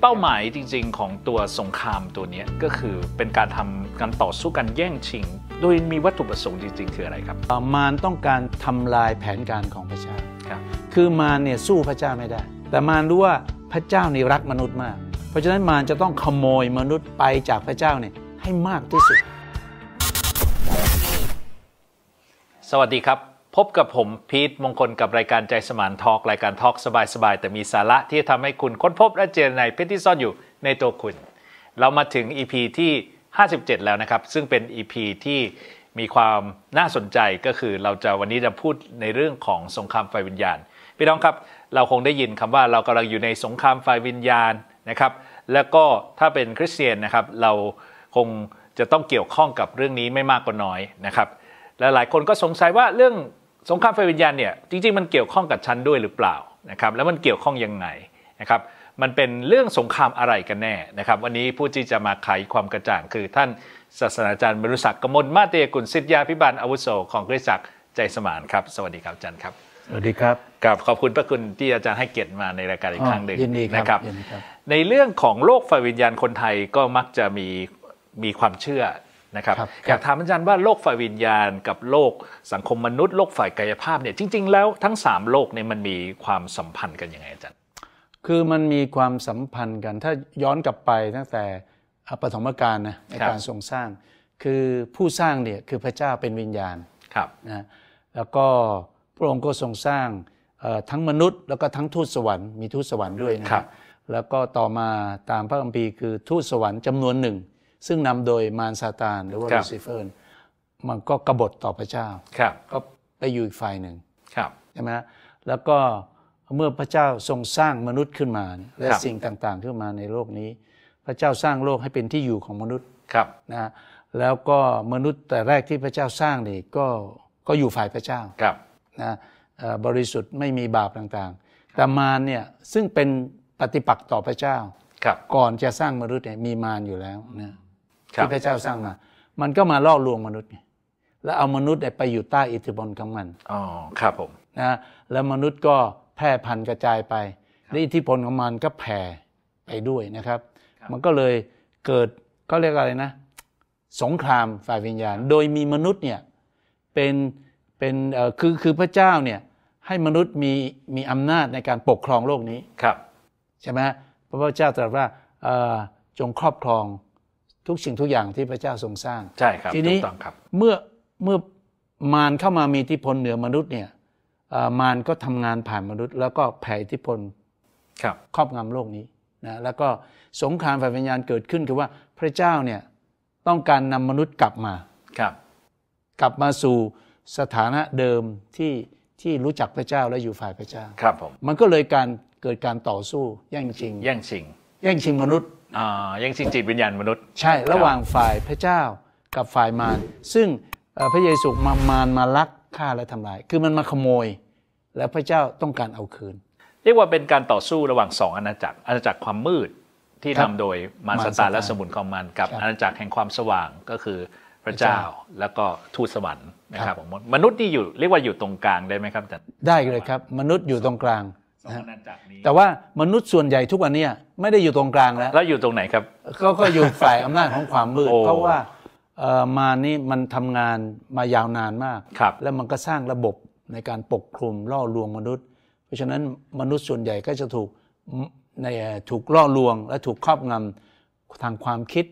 เป้าหมายจริงๆ ของตัวสงครามตัวนี้ก็คือเป็นการทำการต่อสู้กันแย่งชิงโดยมีวัตถุประสงค์จริงๆคืออะไรครับมารต้องการทำลายแผนการของพระเจ้าครับคือมารเนี่ยสู้พระเจ้าไม่ได้ แต่มารรู้ว่าพระเจ้านี่รักมนุษย์มากเพราะฉะนั้นมารจะต้องขโมยมนุษย์ไปจากพระเจ้าเนี่ยให้มากที่สุด สวัสดีครับพบกับผมพีทมงคลกับรายการใจสมานทอล์กรายการทอล์กสบายๆแต่มีสาระที่จะทำให้คุณค้นพบและเจอในเพชรที่ซ่อนอยู่ในตัวคุณ เรามาถึง EP ีที่ 57 แล้วนะครับ ซึ่งเป็น EP ีที่มีความน่าสนใจก็คือเราจะวันนี้จะพูดในเรื่องของสงครามไฟวิญญาณ พี่น้องครับ เราคงได้ยินคำว่าเรากำลังอยู่ในสงครามไฟวิญญาณนะครับ แล้วก็ถ้าเป็นคริสเตียนนะครับ เราคงจะต้องเกี่ยวข้องกับเรื่องนี้ไม่มากก็น้อยนะครับและหลายคนก็สงสัยว่าเรื่องสงครามไฟวิญญาณเนี่ยจริง ๆ มันเกี่ยวข้องกับชั้นด้วยหรือเปล่านะครับแล้วมันเกี่ยวข้องยังไงนะครับมันเป็นเรื่องสงครามอะไรกันแน่นะครับวันนี้ผู้ที่จะมาไขความกระจ่าง คือท่านศาสนาจารย์บรรลุศักดิ์กมลมาเตยกุลสิทธยาพิบาลอาวุโสของคริสจักรใจสมานครับ สวัสดีครับอาจารย์ครับสวัสดีครับกับขอบคุณพระคุณที่อาจารย์ให้เกียรติมาในรายการอีกครั้งหนึ่งนะครับ ในเรื่องของโลกฝ่ายวิญญาณคนไทยก็มักจะมีมีความเชื่อนะครับอยากถามอาจารย์ว่าโลกฝ่ายวิญญาณกับโลก สังคมมนุษย์โลกฝ่ายกายภาพเนี่ยจริง ๆแล้วทั้ง 3 โลกเนี่ยมันมีความสัมพันธ์กันยังไงอาจารย์คือมันมีความสัมพันธ์กัน ถ้าย้อนกลับไปตั้งแต่ปฐมกาลนะในการทรงสร้าง คือผู้สร้างเนี่ยคือพระเจ้าเป็นวิญญาณนะแล้วก็พระองค์ก็ทรงสร้างทั้งมนุษย์แล้วก็ทั้งทูตสวรรค์มีทูตสวรรค์ด้วยนะครับแล้วก็ต่อมาตามพระคัมภีร์คือทูตสวรรค์จำนวนหนึ่งซึ่งนำโดยมารซาตานหรือว่าลูซิเฟอร์มันก็กบฏต่อพระเจ้าก็ไปอยู่อีกฝ่ายหนึ่งใช่ไหมแล้วก็เมื่อพระเจ้าทรงสร้างมนุษย์ขึ้นมาและสิ่งต่างๆขึ้นมาในโลกนี้ พระเจ้าสร้างโลกให้เป็นที่อยู่ของมนุษย์นะแล้วก็มนุษย์แต่แรกที่พระเจ้าสร้างนี่ก็ก็อยู่ฝ่ายพระเจ้านะบริสุทธิ์ไม่มีบาปต่างๆ แต่มารเนี่ยซึ่งเป็นปฏิปักษ์ต่อพระเจ้าก่อนจะสร้างมนุษย์เนี่ยมีมารอยู่แล้วนะที่พระเจ้าสร้างมามันก็มาล่อลวงมนุษย์ไงแล้วเอามนุษย์ไปอยู่ใต้อิทธิพลของมัน อ๋อ ครับผม นะ แล้วมนุษย์ก็แพร่พันธุ์กระจายไปและอิทธิพลของมันก็แผ่ ไปด้วยนะครับ มันก็เลยเกิดก็เรียกอะไรนะ สงครามฝ่ายวิญญาณ โดยมีมนุษย์เนี่ยเป็นเป็นคือคือพระเจ้าเนี่ย ให้มนุษย์มีมีอำนาจในการปกครองโลกนี้ ครับ ใช่ไหมพระพุทธเจ้าตรัสว่าจงครอบครองทุกสิ่งทุกอย่างที่พระเจ้าทรงสร้าง ใช่ครับทีนี้เมื่อเมื่อมารเข้ามามีอิทธิพลเหนือมนุษย์เนี่ยมารก็ทำงานผ่านมนุษย์ แล้วก็แผ่อิทธิพลครับครอบงำโลกนี้นะแล้วก็สงครามฝ่ายวิญญาณเกิดขึ้นคือว่าพระเจ้าเนี่ยต้องการนำมนุษย์กลับมาครับกลับมาสู่สถานะเดิมที่ที่รู้จักพระเจ้าและอยู่ฝ่ายพระเจ้าครับผมมันก็เลยการเกิดการต่อสู้แย่งชิง แย่งชิงแย่งชิงมนุษย์อยังสิจิตวิญญาณมนุษย์ใช่ ระหว่างฝ่ายพระเจ้ากับฝ่ายมาร ซึ่งพระเยซูมามารมาลักฆ่าและทำลาย คือมันมาขโมยแล้วพระเจ้าต้องการเอาคืน เรียกว่าเป็นการต่อสู้ระหว่างสองอาณาจักร อาณาจักรความมืดที่ทำโดยมารสตานและสมุนของมารกับอาณาจักรแห่งความสว่างก็คือพระเจ้าแล้วก็ทูตสวรรค์นะครับมนุษย์ที่อยู่ เรียกว่าอยู่ตรงกลางได้ไหมครับอาจารย์ได้เลยครับ มนุษย์อยู่ตรงกลางสองอาณาจักรนี้แต่ว่ามนุษย์ส่วนใหญ่ทุกวันนี้ไม่ได้อยู่ตรงกลางแล้วแล้วอยู่ตรงไหนครับก็ก็อยู่ฝ่ายอำนาจของความมืดเพราะว่ามานี่มันทำงานมายาวนานมาก แล้วมันก็สร้างระบบในการปกคลุมล่อลวงมนุษย์ เพราะฉะนั้นมนุษย์ส่วนใหญ่ก็จะถูกในถูกล่อลวงและถูกครอบงำทางความคิด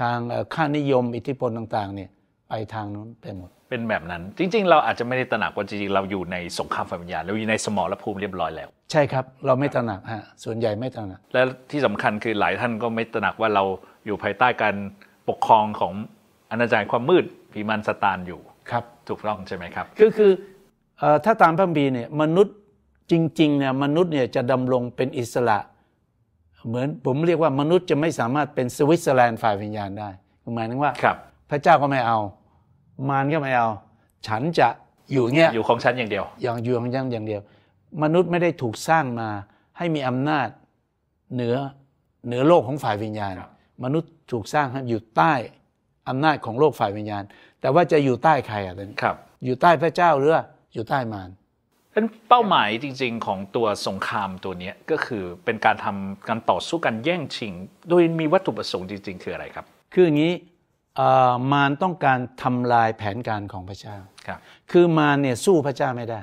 ทางค่านิยม อิทธิพลต่างๆเนี่ยไปทางนู้นไปหมดเป็นแบบนั้น จริงๆ เราอาจจะไม่ได้ตระหนักว่าจริง ๆ เราอยู่ในสงครามฝ่ายวิญญาณเราอยู่ในสมรภูมิเรียบร้อยแล้วใช่ครับเราไม่ตระหนักฮะส่วนใหญ่ไม่ตระหนักและที่สำคัญคือหลายท่านก็ไม่ตระหนักว่าเราอยู่ภายใต้การปกครองของอาณาจักรความมืดผีมันสตานอยู่ครับถูกต้องใช่ไหมครับคือคือถ้าตามพระบีเนี่ยมนุษย์จริงๆเนี่ยมนุษย์เนี่ยจะดำรงเป็นอิสระ เหมือนผมเรียกว่ามนุษย์จะไม่สามารถเป็นสวิตเซอร์แลนด์ฝ่ายวิญญาณได้หมายถึงว่าพระเจ้าก็ไม่เอามารก็ไม่เอาฉันจะอยู่เงี้ยอยู่ของฉันอย่างเดียว อย่างอยู่ของฉันอย่างเดียว มนุษย์ไม่ได้ถูกสร้างมาให้มีอำนาจเหนือเหนือโลกของฝ่ายวิญญาณ มนุษย์ถูกสร้างให้อยู่ใต้อำนาจของโลกฝ่ายวิญญาณ แต่ว่าจะอยู่ใต้ใครอ่ะท่านครับ อยู่ใต้พระเจ้าหรืออยู่ใต้มารเป็นเป้าหมายจริง ๆ ของตัวสงครามตัวนี้ก็คือเป็นการทำการต่อสู้กันแย่งชิงโดยมีวัตถุประสงค์จริง ๆ คืออะไรครับ คืออย่างนี้มารต้องการทำลายแผนการของพระเจ้าครับ คือมารเนี่ยสู้พระเจ้าไม่ได้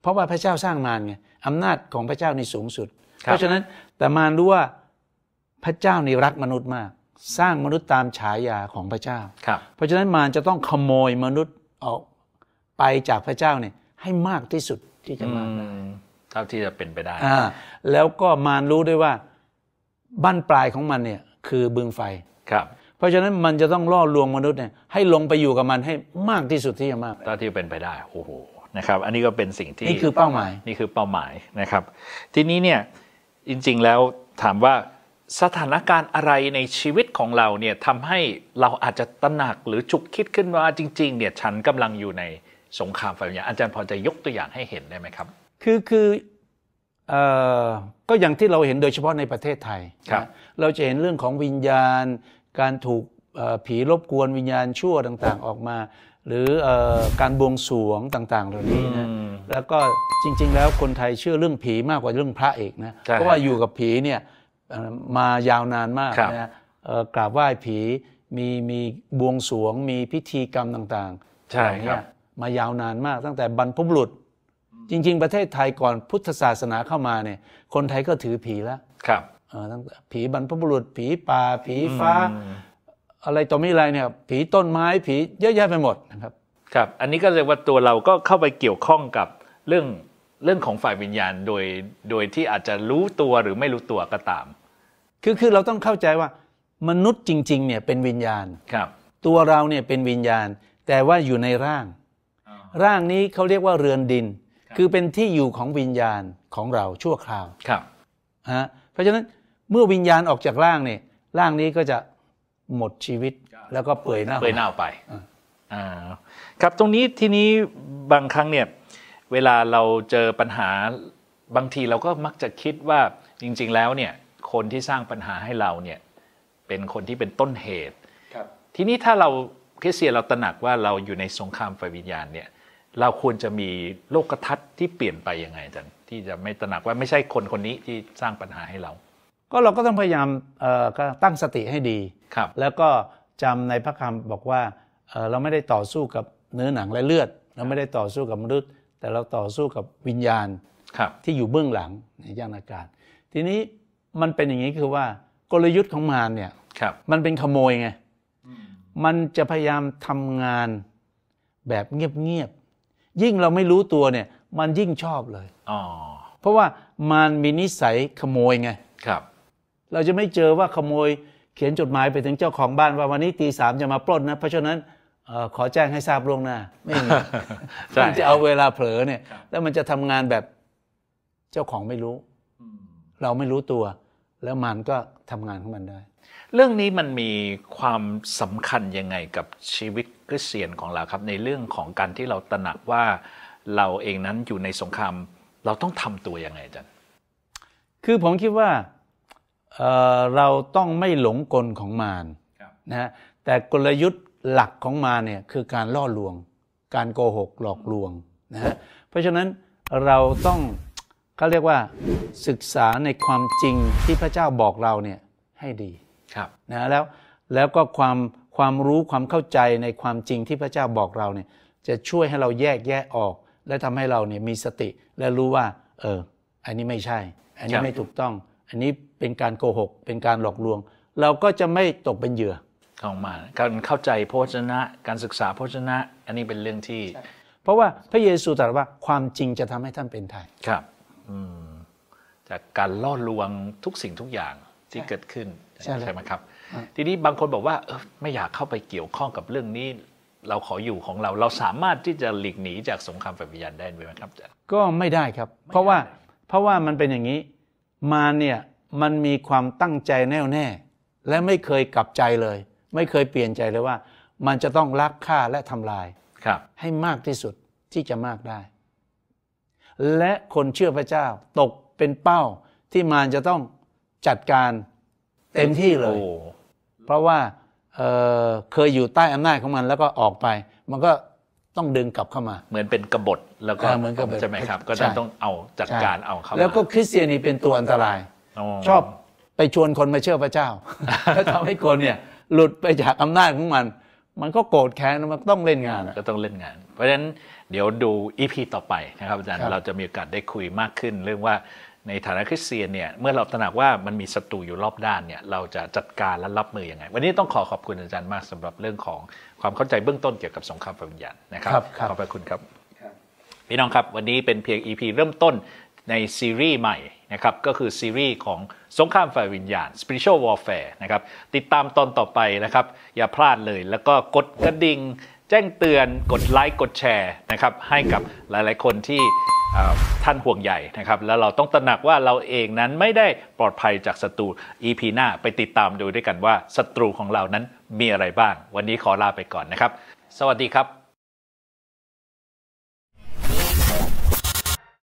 เพราะว่าพระเจ้าสร้างมารไงอำนาจของพระเจ้านี่สูงสุด เพราะฉะนั้นแต่มารรู้ว่าพระเจ้านี่รักมนุษย์มากสร้างมนุษย์ตามฉายาของพระเจ้าครับเพราะฉะนั้นมารจะต้องขโมยมนุษย์ออกไปจากพระเจ้าเนี่ยให้มากที่สุดที่จะมาได้เท่าที่จะเป็นไปได้แล้วก็มารรู้ด้วยว่าบั้นปลายของมันเนี่ยคือบึงไฟครับราะฉะนั้นมันจะต้องล่อลวงมนุษย์เนี่ยให้ลงไปอยู่กับมันให้มากที่สุดที่จะมากเท่าที่เป็นไปได้โอ้โหนะครับอันนี้ก็เป็นสิ่งที่นี่คือเป้าหมาย นี่คือเป้าหมายนะครับ ทีนี้เนี่ยจริงๆแล้วถามว่าสถานการณ์อะไรในชีวิตของเราเนี่ยทำให้เราอาจจะตระหนักหรือฉุกคิดขึ้นว่าจริงๆเนี่ยฉันกำลังอยู่ในสงครามไฟวิญญาอาจารย์พอจะยกตัวอย่างให้เห็นได้ไหมครับ คือคือเออ่ก็อย่างที่เราเห็นโดยเฉพาะในประเทศไทยรเราจะเห็นเรื่องของวิญญาณการถูกผีรบกวนวิญญาณชั่วต่างๆออกมา หรือการบวงสรวงต่างๆเหล่านี้นะแล้วก็จริง ๆ แล้วคนไทยเชื่อเรื่องผีมากกว่าเรื่องพระเอกนะเพราะว่าอยู่กับผีเนี่ยมายาวนานมากนะกราบไหว้ผีมีมีบวงสรวง มีพิธีกรรมต่างๆใช่ครับมายาวนานมากตั้งแต่บรรพบุรุษจริง ๆ ประเทศไทยก่อนพุทธศาสนาเข้ามาเนี่ย คนไทยก็ถือผีแล้วครับั้งผีบรรพบุรุษผีป่าผีฟ้า อะไรต่อมีอะไรเนี่ยผีต้นไม้ผีเยอะแยะไปหมดนะครับ ครับอันนี้ก็เรียกว่าตัวเราก็เข้าไปเกี่ยวข้องกับเรื่องเรื่องของฝ่ายวิญญาณโดยโดยที่อาจจะรู้ตัวหรือไม่รู้ตัวก็ตาม คือคือเราต้องเข้าใจว่า มนุษย์จริง ๆเนี่ยเป็นวิญญาณครับ ตัวเราเนี่ยเป็นวิญญาณแต่ว่าอยู่ในร่าง ร่างนี้เขาเรียกว่าเรือนดิน คือเป็นที่อยู่ของวิญญาณของเราชั่วคราวครับฮะเพราะฉะนั้นเมื่อวิญญาณออกจากร่างเนี่ยร่างนี้ก็จะหมดชีวิตแล้วก็เปื่อยเน่าเปื่อยเน่าไปครับตรงนี้ทีนี้บางครั้งเนี่ยเวลาเราเจอปัญหาบางทีเราก็มักจะคิดว่าจริงๆแล้วเนี่ยคนที่สร้างปัญหาให้เราเนี่ยเป็นคนที่เป็นต้นเหตุทีนี้ถ้าเราคริสเตียนเราตระหนักว่าเราอยู่ในสงครามฝ่ายวิญญาณเนี่ย เราควรจะมีโลกทัศน์ที่เปลี่ยนไปยังไงจันที่จะไม่ตระหนักว่าไม่ใช่คนคนนี้ที่สร้างปัญหาให้เราก็เราก็ต้องพยายามตั้งสติให้ดีแล้วก็จำในพระคำบอกว่าเราไม่ได้ต่อสู้กับเนื้อหนังและเลือด เราไม่ได้ต่อสู้กับมนุษย์แต่เราต่อสู้กับวิญญาณที่อยู่เบื้องหลังในย่านอากาศทีนี้มันเป็นอย่างนี้คือว่า กลยุทธ์ของมารเนี่ยมันเป็นขโมยไงมันจะพยายามทำงานแบบเงียบๆยิ่งเราไม่รู้ตัวเนี่ยมันยิ่งชอบเลยเพราะว่ามารมีนิสัยขโมยไงครับเราจะไม่เจอว่าขโมยเขียนจดหมายไปถึงเจ้าของบ้านว่าวันนี้ตีสามจะมาปล้นนะเพราะฉะนั้นขอแจ้งให้ทราบล่วงหน้า ไม่มีมันจะเอาเวลาเผลอเนี่ย แล้วมันจะทำงานแบบเจ้าของไม่รู้ เราไม่รู้ตัว แล้วมันก็ทำงานของมันได้ เรื่องนี้มันมีความสำคัญยังไงกับชีวิตคริสเตียนของเราครับ ในเรื่องของการที่เราตระหนักว่าเราเองนั้นอยู่ในสงครามเราต้องทำตัวยังไงจันคือผมคิดว่าเราต้องไม่หลงกลของมารนะฮะแต่กลยุทธ์หลักของมารเนี่ยคือการล่อลวงการโกหกหลอกลวงนะฮะเพราะฉะนั้นเราต้องเขาเรียกว่าศึกษาในความจริงที่พระเจ้าบอกเราเนี่ยให้ดีครับนะแล้วแล้วก็ความความรู้ความเข้าใจในความจริงที่พระเจ้าบอกเราเนี่ยจะช่วยให้เราแยกแยะออก และทำให้เราเนี่ยมีสติและรู้ว่าเอออันนี้ไม่ใช่ อันนี้ไม่ถูกต้องอันนี้เป็นการโกหก เป็นการหลอกลวง เราก็จะไม่ตกเป็นเหยื่อของมา การเข้าใจพระชจนะการศึกษาพระชจนะอันนี้เป็นเรื่องที่ เพราะว่าพระเยซูตรัสว่าความจริงจะทำให้ท่านเป็นไทยครับจากการล่อลวงทุกสิ่งทุกอย่างที่เกิดขึ้นใช่ไหมครับทีนี้บางคนบอกว่าไม่อยากเข้าไปเกี่ยวข้องกับเรื่องนี้ เราขออยู่ของเรา เราสามารถที่จะหลีกหนีจากสงครามฝ่ายวิญญาณได้ไหมครับก็ไม่ได้ครับ เพราะว่าเพราะว่ามันเป็นอย่างนี้มาเนี่ยมันมีความตั้งใจแน่วแน่และไม่เคยกลับใจเลย ไม่เคยเปลี่ยนใจเลยว่า มันจะต้องรักฆ่าและทำลายครับ ให้มากที่สุดที่จะมากได้ และคนเชื่อพระเจ้าตกเป็นเป้าที่มารจะต้องจัดการเต็มที่เลยเพราะว่าเเคยอยู่ใต้อำนาจของมันแล้วก็ออกไป มันก็ต้องดึงกลับเข้ามา เหมือนเป็นกบฏแล้วก็เหมือนกบฏใช่ไหมครับ ก็ต้องเอาจัดการเอาเข้ามาแล้วก็คริสเตียนนี่เป็นตัวอันตราย ชอบไปชวนคนมาเชื่อพระเจ้าแล้วทำให้คนเนี่ย หลุดไปจากอำนาจของมัน มันก็โกรธแค้นมันต้องเล่นงานก็ต้องเล่นงาน เพราะฉะนั้นเดี๋ยวดูอีพีต่อไปนะครับอาจารย์เราจะมีโอกาสได้คุยมากขึ้นเรื่องว่าในฐานะคริสเตียนเนี่ยเมื่อเราตระหนักว่ามันมีศัตรูอยู่รอบด้านเนี่ยเราจะจัดการและรับมืออยังไงวันนี้ต้องขอขอบคุณอาจารย์มากสำหรับเรื่องของความเข้าใจเบื้องต้นเกี่ยวกับสงครามไฟวิญญาณนะครับขอบพระคุณครับ พี่น้องครับวันนี้เป็นเพียง EP เริ่มต้นในซีรีส์ใหม่นะครับก็คือซีรีส์ของสงครามฝ่ายวิญญาณ spiritual warfare นะครับติดตามตอนต่อไปนะครับอย่าพลาดเลย แล้วก็กดกระดิ่งแจ้งเตือนกดไลค์กดแชร์นะครับให้กับหลายๆคนที่ท่านห่วงใหญ่นะครับ แล้วเราต้องตระหนักว่าเราเองนั้นไม่ได้ปลอดภัยจากศัตรู EP หน้าไปติดตามดูด้วยกันว่าศัตรูของเรานั้นมีอะไรบ้าง วันนี้ขอลาไปก่อนนะครับ สวัสดีครับ